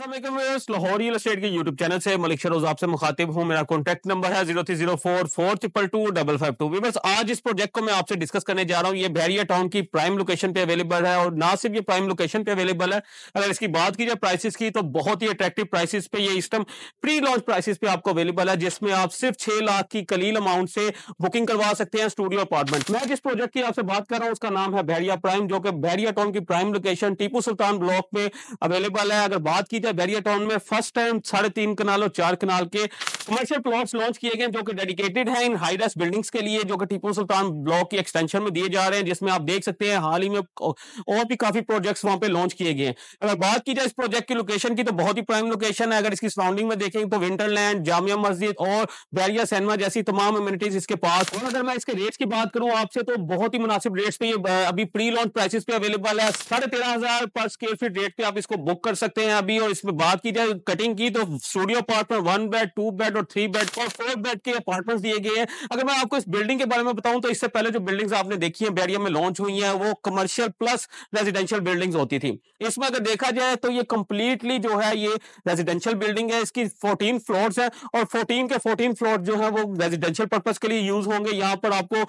Aslam Lahore real estate के YouTube channel से मलिक शरोज आपसे मुखातिब हूँ मेरा कॉन्टैक्ट नंबर है zero three zero four four triple two double five two बस आज इस प्रोजेक्ट को मैं आपसे डिस्कस करने जा रहा हूँ ये बैरिया टाउन की प्राइम लोकेशन पे अवेलेबल है और ना सिर्फ ये प्राइम लोकेशन पे अवेलेबल है अगर इसकी बात की जाए प्राइसिस की तो बहुत ही अट्रैक्टिव प्राइसिस पे ये सिस्टम प्री लॉन्च प्राइसिस पे आपको अवेलेबल है जिसमें आप सिर्फ छह लाख की कलील अमाउंट से बुकिंग करवा सकते हैं स्टूडियो अपार्टमेंट मैं जिस प्रोजेक्ट की आपसे बात कर रहा हूँ उसका नाम है बैरिया प्राइम जो कि बैरिया टाउन की prime location Tipu Sultan block में अवेलेबल है अगर बात की जाए का बैरिया टाउन में फर्स्ट टाइम साढ़े तीन कनाल और चार कनाल के कमर्शियल प्लॉट्स लॉन्च किए गए जो कि डेडिकेटेड हैं इन हाई रेस बिल्डिंग्स के लिए जो कि टीपू सुल्तान ब्लॉक की एक्सटेंशन में दिए जा रहे हैं जिसमें आप देख सकते हैं हाल ही में और भी काफी प्रोजेक्ट्स वहां पे लॉन्च किए गए हैं अगर बात की जाए इस प्रोजेक्ट की लोकेशन की तो बहुत ही प्राइम लोकेशन है अगर इसकी सराउंडिंग में देखेंगे तो विंटरलैंड जामिया मस्जिद और बैरिया सैनमा जैसी तमाम इम्यूनिटीज इसके पास और अगर मैं इसके रेट्स की बात करूँ आपसे तो बहुत ही मुनासिब रेट्स पे अभी प्री लॉन्च प्राइसिस पे अवेलेबल है साढ़े तेरह हजार पर स्क्वेयर फीट रेट पे आप इसको बुक कर सकते हैं अभी और इस पर बात की जाए कटिंग की तो studio apartment one bed two bed और थ्री बेड और फोर बेड के अपार्टमेंट दिए गए हैं अगर मैं आपको इस बिल्डिंग के बारे में बताऊं तो इससे पहले जो बिल्डिंग्स आपने देखी है बैरियम में लॉन्च हुई है वो कमर्शियल प्लस रेजिडेंशियल बिल्डिंग्स होती थी इसमें अगर देखा जाए तो ये कंप्लीटली जो है ये रेजिडेंशियल बिल्डिंग है इसकी फोर्टीन फ्लोर है और फोर्टीन के फोर्टीन फ्लोर जो है वो रेजिडेंशियल पर्पज के लिए यूज होंगे यहाँ पर आपको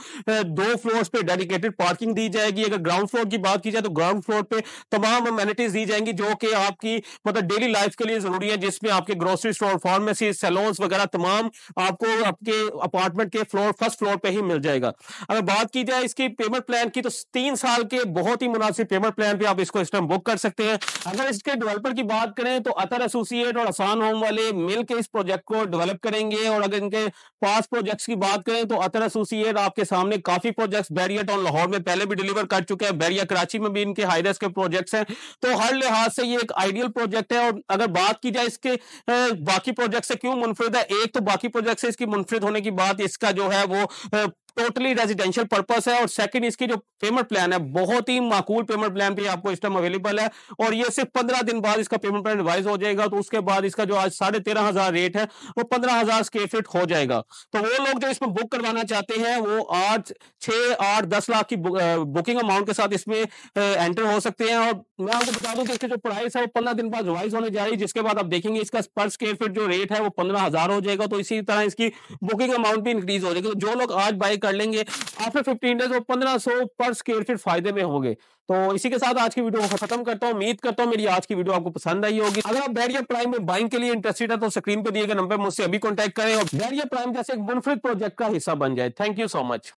दो फ्लोर पे डेडिकेटेड पार्किंग दी जाएगी अगर ग्राउंड फ्लोर की बात की जाए तो ग्राउंड फ्लोर पे तमाम अमेनिटीज दी जाएंगी जो कि आपकी मतलब डे डेली लाइफ के लिए जरूरी है जिसमें आपके ग्रोसरी स्टोर फार्मेसी सैलून्स वगैरह तमाम आपको आपके अपार्टमेंट के फ्लोर फर्स्ट फ्लोर पे ही मिल जाएगा अगर बात की जाए इसकी पेमेंट प्लान की तो तीन साल के बहुत ही मुनासिब पेमेंट प्लान पे आप इसको इस टाइम बुक कर सकते हैं अगर इसके डेवलपर की बात करें तो अतर एसोसिएट और आसान होम वाले मिलकर इस प्रोजेक्ट को डेवलप करेंगे और अगर इनके पास प्रोजेक्ट्स की बात करें तो अतर एसोसिएट आपके सामने काफी प्रोजेक्ट्स बैरिया टाउन लाहौर में पहले भी डिलीवर कर चुके हैं बैरिया कराची में भी इनके हाईरेस के प्रोजेक्ट्स हैं तो हर लिहाज से ये एक आइडियल प्रोजेक्ट है और अगर बात की जाए इसके बाकी प्रोजेक्ट से क्यों मुनफरद है एक तो बाकी प्रोजेक्ट से इसकी मुनफरद होने की बात इसका जो है वो टोटली रेजिडेंशियल पर्पस है और सेकंड इसकी जो पेमेंट प्लान है बहुत ही माकूल पेमेंट प्लान भी आपको इस टाइम अवेलेबल है और ये सिर्फ पंद्रह दिन बाद इसका पेमेंट प्लान रिवाइज हो जाएगा तो उसके बाद इसका जो आज साढ़े तेरह हजार रेट है वो पंद्रह हजार स्क्वेयर फीट हो जाएगा तो वो लोग जो इसमें बुक करवाना चाहते हैं वो आज छह आठ दस लाख की बुकिंग अमाउंट के साथ इसमें एंटर हो सकते हैं और मैं आपको बता दूं कि इसके जो प्राइस है वो पंद्रह दिन बाद रिवाइज होने जा रही है जिसके बाद आप देखेंगे इसका पर स्क्वेयर फीट जो रेट है वो पंद्रह हजार हो जाएगा तो इसी तरह इसकी बुकिंग अमाउंट भी इंक्रीज हो जाएगी तो जो लोग आज बाई कर लेंगे आफ्टर फिफ्टीन डेज वो पंद्रह सौ पर स्केयर फीट फायदे में होंगे तो इसी के साथ आज की वीडियो को खत्म करता हूं उम्मीद करता हूं मेरी आज की वीडियो आपको पसंद आई होगी अगर आप बैरियर प्राइम में बाइंग के लिए इंटरेस्टेड है तो स्क्रीन पर दिए गए नंबर मुझसे अभी कॉन्टेक्ट करें और बैरियर प्राइम जैसे एक मुनफरद प्रोजेक्ट का हिस्सा बन जाए थैंक यू सो मच